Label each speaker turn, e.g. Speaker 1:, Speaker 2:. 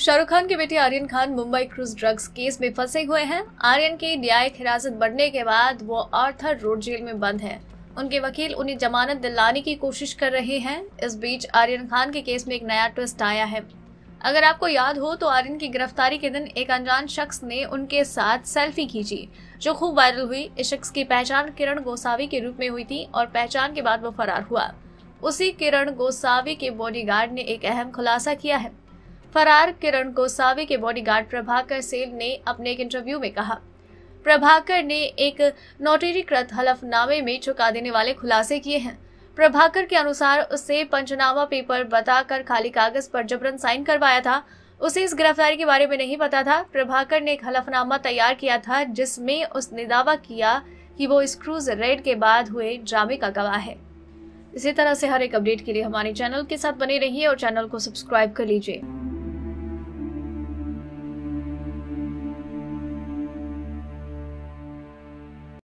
Speaker 1: शाहरुख खान के बेटे Aryan Khan Mumbai cruise drugs case में फंसे हुए हैं आर्यन की न्यायिक हिरासत बढ़ने के बाद वो आर्थर रोड जेल में बंद हैं। उनके वकील उन्हें जमानत दिलाने की कोशिश कर रहे हैं इस बीच आर्यन खान के केस में एक नया ट्विस्ट आया है अगर आपको याद हो तो आर्यन की गिरफ्तारी के दिन एक अनजान शख्स ने उनके साथ सेल्फी खींची जो खूब वायरल हुई इस शख्स की पहचान किरण गोसावी के रूप में हुई थी और पहचान के बाद वो फरार हुआ उसी किरण गोसावी के बॉडीगार्ड ने एक अहम खुलासा किया है फरार किरण गोसावी के बॉडीगार्ड प्रभाकर सेल ने अपने एक इंटरव्यू में कहा प्रभाकर ने एक नोटरीकृत हलफनामे में चुका देने वाले खुलासे किए हैं प्रभाकर के अनुसार उसे पंचनामा पेपर बताकर खाली कागज पर जबरन साइन करवाया था उसे इस गिरफ्तारी के बारे में नहीं पता था प्रभाकर ने एक हलफनामा तैयार किया था जिसमें उसने दावा किया कि वो इस क्रूज रेड के बाद हुए ड्रामे का गवाह है इसी तरह से हर एक अपडेट के लिए हमारे चैनल के साथ बने रहिए और चैनल को सब्सक्राइब कर लीजिए